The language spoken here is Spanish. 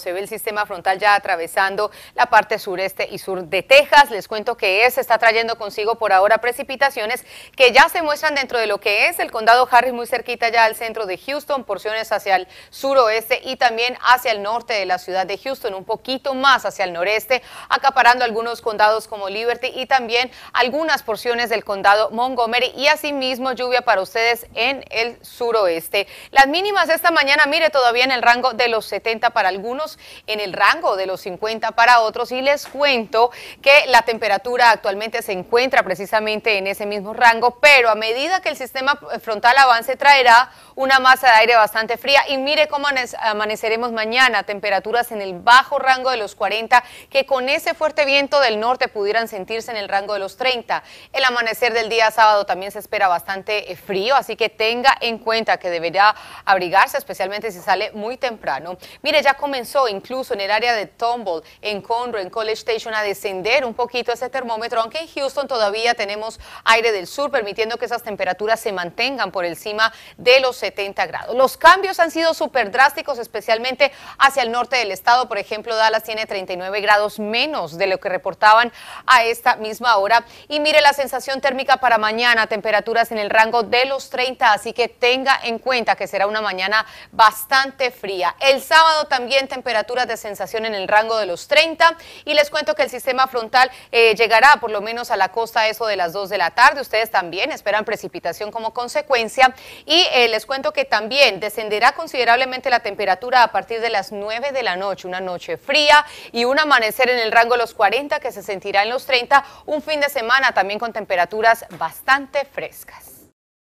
Se ve el sistema frontal ya atravesando la parte sureste y sur de Texas. Les cuento que ese está trayendo consigo por ahora precipitaciones que ya se muestran dentro de lo que es el condado Harris, muy cerquita ya al centro de Houston, porciones hacia el suroeste y también hacia el norte de la ciudad de Houston, un poquito más hacia el noreste, acaparando algunos condados como Liberty y también algunas porciones del condado Montgomery y asimismo lluvia para ustedes en el suroeste. Las mínimas de esta mañana, mire, todavía en el rango de los 70 para algunos algunos en el rango de los 50 para otros. Y les cuento que la temperatura actualmente se encuentra precisamente en ese mismo rango, pero a medida que el sistema frontal avance traerá una masa de aire bastante fría. Y mire cómo amaneceremos mañana, temperaturas en el bajo rango de los 40, que con ese fuerte viento del norte pudieran sentirse en el rango de los 30. El amanecer del día sábado también se espera bastante eh, frío, así que tenga en cuenta que deberá abrigarse, especialmente si sale muy temprano. Mire, ya comenzó incluso en el área de Tumble, en Conroe, en College Station, a descender un poquito ese termómetro, aunque en Houston todavía tenemos aire del sur, permitiendo que esas temperaturas se mantengan por encima de los 70 grados. Los cambios han sido súper drásticos, especialmente hacia el norte del estado. Por ejemplo, Dallas tiene 39 grados menos de lo que reportaban a esta misma hora. Y mire la sensación térmica para mañana, temperaturas en el rango de los 30, así que tenga en cuenta que será una mañana bastante fría. El sábado también temperaturas de sensación en el rango de los 30 y les cuento que el sistema frontal eh, llegará por lo menos a la costa eso de las 2 de la tarde. Ustedes también esperan precipitación como consecuencia y eh, les cuento que también descenderá considerablemente la temperatura a partir de las 9 de la noche, una noche fría y un amanecer en el rango de los 40 que se sentirá en los 30, un fin de semana también con temperaturas bastante frescas.